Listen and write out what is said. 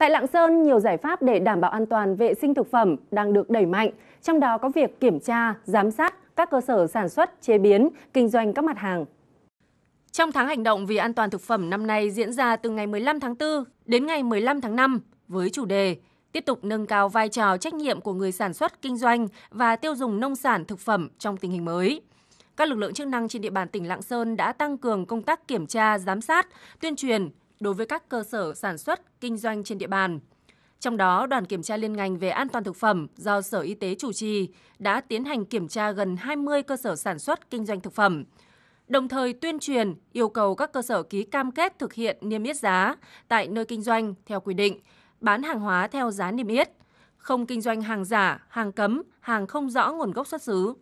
Tại Lạng Sơn, nhiều giải pháp để đảm bảo an toàn vệ sinh thực phẩm đang được đẩy mạnh, trong đó có việc kiểm tra, giám sát các cơ sở sản xuất, chế biến, kinh doanh các mặt hàng. Trong tháng hành động vì an toàn thực phẩm năm nay diễn ra từ ngày 15 tháng 4 đến ngày 15 tháng 5 với chủ đề tiếp tục nâng cao vai trò trách nhiệm của người sản xuất, kinh doanh và tiêu dùng nông sản thực phẩm trong tình hình mới. Các lực lượng chức năng trên địa bàn tỉnh Lạng Sơn đã tăng cường công tác kiểm tra, giám sát, tuyên truyền, đối với các cơ sở sản xuất, kinh doanh trên địa bàn. Trong đó, đoàn kiểm tra liên ngành về an toàn thực phẩm do Sở Y tế chủ trì đã tiến hành kiểm tra gần 20 cơ sở sản xuất kinh doanh thực phẩm. Đồng thời tuyên truyền yêu cầu các cơ sở ký cam kết thực hiện niêm yết giá tại nơi kinh doanh theo quy định, bán hàng hóa theo giá niêm yết, không kinh doanh hàng giả, hàng cấm, hàng không rõ nguồn gốc xuất xứ,